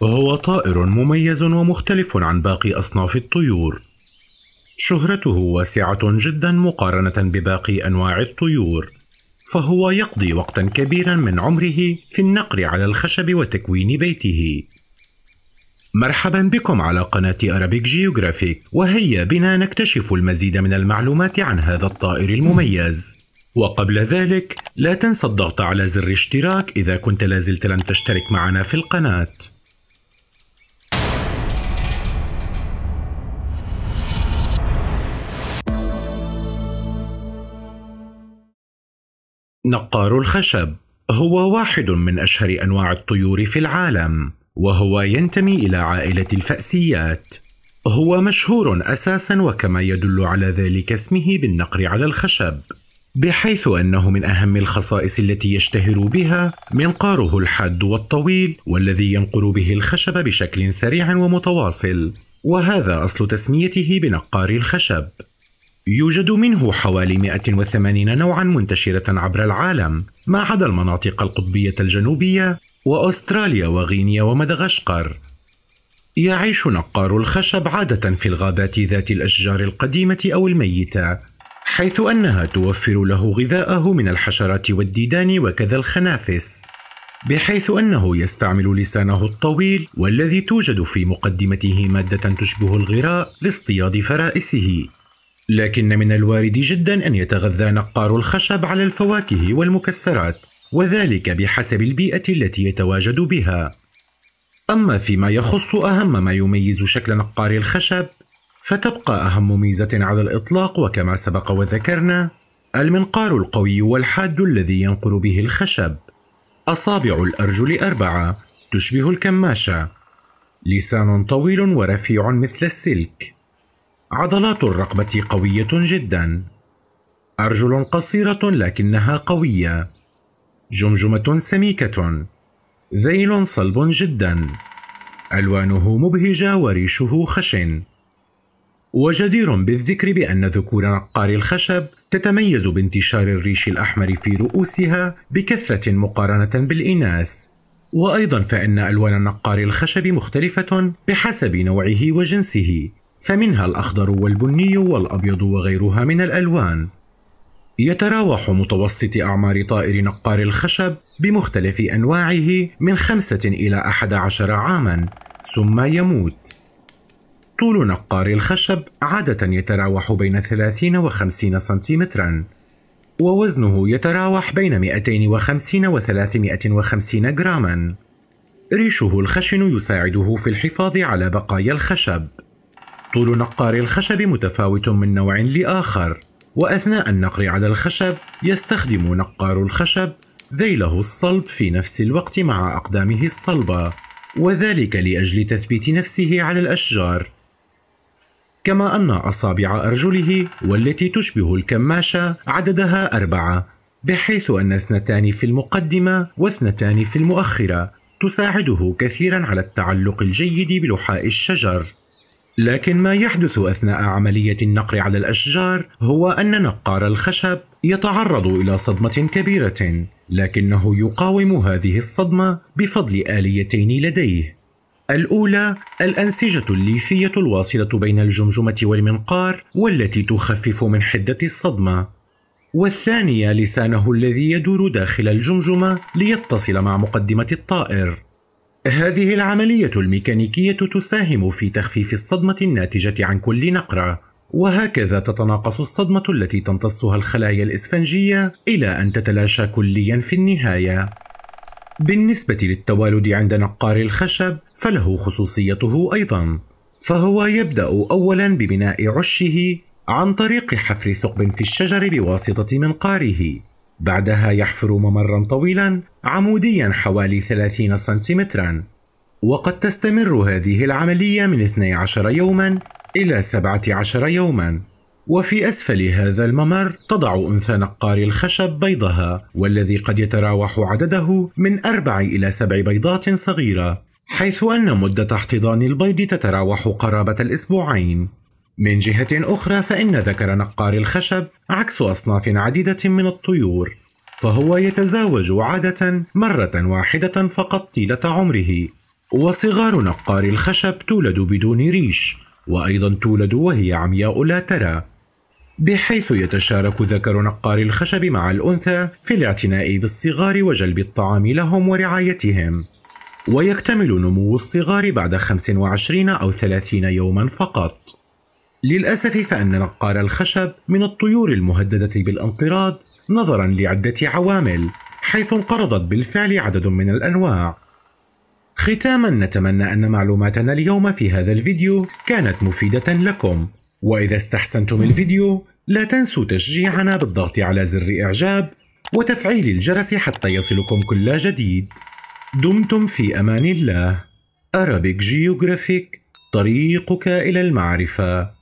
وهو طائر مميز ومختلف عن باقي أصناف الطيور. شهرته واسعة جدا مقارنة بباقي أنواع الطيور، فهو يقضي وقتا كبيرا من عمره في النقر على الخشب وتكوين بيته. مرحبا بكم على قناة أرابيك جيوغرافيك، وهيا بنا نكتشف المزيد من المعلومات عن هذا الطائر المميز. وقبل ذلك لا تنسى الضغط على زر اشتراك إذا كنت لازلت لم تشترك معنا في القناة نقار الخشب هو واحد من أشهر أنواع الطيور في العالم وهو ينتمي إلى عائلة الفأسيات هو مشهور أساسا وكما يدل على ذلك اسمه بالنقر على الخشب بحيث أنه من أهم الخصائص التي يشتهر بها منقاره الحاد والطويل والذي ينقر به الخشب بشكل سريع ومتواصل وهذا أصل تسميته بنقار الخشب يوجد منه حوالي 180 نوعا منتشرة عبر العالم ما عدا المناطق القطبية الجنوبية وأستراليا وغينيا ومدغشقر يعيش نقار الخشب عادة في الغابات ذات الأشجار القديمة أو الميتة حيث أنها توفر له غذاءه من الحشرات والديدان وكذا الخنافس بحيث أنه يستعمل لسانه الطويل والذي توجد في مقدمته مادة تشبه الغراء لاصطياد فرائسه لكن من الوارد جدا أن يتغذى نقار الخشب على الفواكه والمكسرات وذلك بحسب البيئة التي يتواجد بها أما فيما يخص أهم ما يميز شكل نقار الخشب فتبقى أهم ميزة على الإطلاق وكما سبق وذكرنا المنقار القوي والحاد الذي ينقر به الخشب أصابع الأرجل أربعة تشبه الكماشة لسان طويل ورفيع مثل السلك عضلات الرقبة قوية جدا. أرجل قصيرة لكنها قوية. جمجمة سميكة. ذيل صلب جدا. ألوانه مبهجة وريشه خشن. وجدير بالذكر بأن ذكور نقار الخشب تتميز بانتشار الريش الأحمر في رؤوسها بكثرة مقارنة بالإناث. وأيضا فإن ألوان نقار الخشب مختلفة بحسب نوعه وجنسه، فمنها الأخضر والبني والأبيض وغيرها من الألوان. يتراوح متوسط أعمار طائر نقار الخشب بمختلف أنواعه من خمسة إلى أحد عشر عامًا، ثم يموت. طول نقار الخشب عادة يتراوح بين 30 و 50 سنتيمترا ووزنه يتراوح بين 250 و 350 جراما ريشه الخشن يساعده في الحفاظ على بقايا الخشب طول نقار الخشب متفاوت من نوع لآخر وأثناء النقر على الخشب يستخدم نقار الخشب ذيله الصلب في نفس الوقت مع أقدامه الصلبة وذلك لأجل تثبيت نفسه على الأشجار كما أن أصابع أرجله والتي تشبه الكماشة عددها أربعة بحيث أن اثنتان في المقدمة واثنتان في المؤخرة تساعده كثيرا على التعلق الجيد بلحاء الشجر لكن ما يحدث اثناء عمليه النقر على الاشجار هو ان نقار الخشب يتعرض الى صدمه كبيره لكنه يقاوم هذه الصدمه بفضل اليتين لديه الاولى الانسجه الليفيه الواصله بين الجمجمه والمنقار والتي تخفف من حده الصدمه والثانيه لسانه الذي يدور داخل الجمجمه ليتصل مع مقدمه الطائر هذه العملية الميكانيكية تساهم في تخفيف الصدمة الناتجة عن كل نقرة، وهكذا تتناقص الصدمة التي تمتصها الخلايا الإسفنجية إلى أن تتلاشى كليا في النهاية. بالنسبة للتوالد عند نقار الخشب فله خصوصيته أيضا، فهو يبدأ أولا ببناء عشه عن طريق حفر ثقب في الشجر بواسطة منقاره، بعدها يحفر ممرا طويلا عموديا حوالي 30 سنتيمترا وقد تستمر هذه العملية من 12 يوما إلى 17 يوما وفي أسفل هذا الممر تضع أنثى نقار الخشب بيضها والذي قد يتراوح عدده من أربع إلى سبع بيضات صغيرة حيث أن مدة احتضان البيض تتراوح قرابة الأسبوعين من جهة أخرى فإن ذكر نقار الخشب عكس أصناف عديدة من الطيور فهو يتزاوج عادة مرة واحدة فقط طيلة عمره وصغار نقار الخشب تولد بدون ريش وأيضا تولد وهي عمياء لا ترى بحيث يتشارك ذكر نقار الخشب مع الأنثى في الاعتناء بالصغار وجلب الطعام لهم ورعايتهم ويكتمل نمو الصغار بعد 25 أو 30 يوما فقط للأسف فإن نقار الخشب من الطيور المهددة بالانقراض نظرا لعدة عوامل حيث انقرضت بالفعل عدد من الأنواع ختاما نتمنى أن معلوماتنا اليوم في هذا الفيديو كانت مفيدة لكم وإذا استحسنتم الفيديو لا تنسوا تشجيعنا بالضغط على زر إعجاب وتفعيل الجرس حتى يصلكم كل جديد دمتم في أمان الله أرابيك جيوغرافيك طريقك إلى المعرفة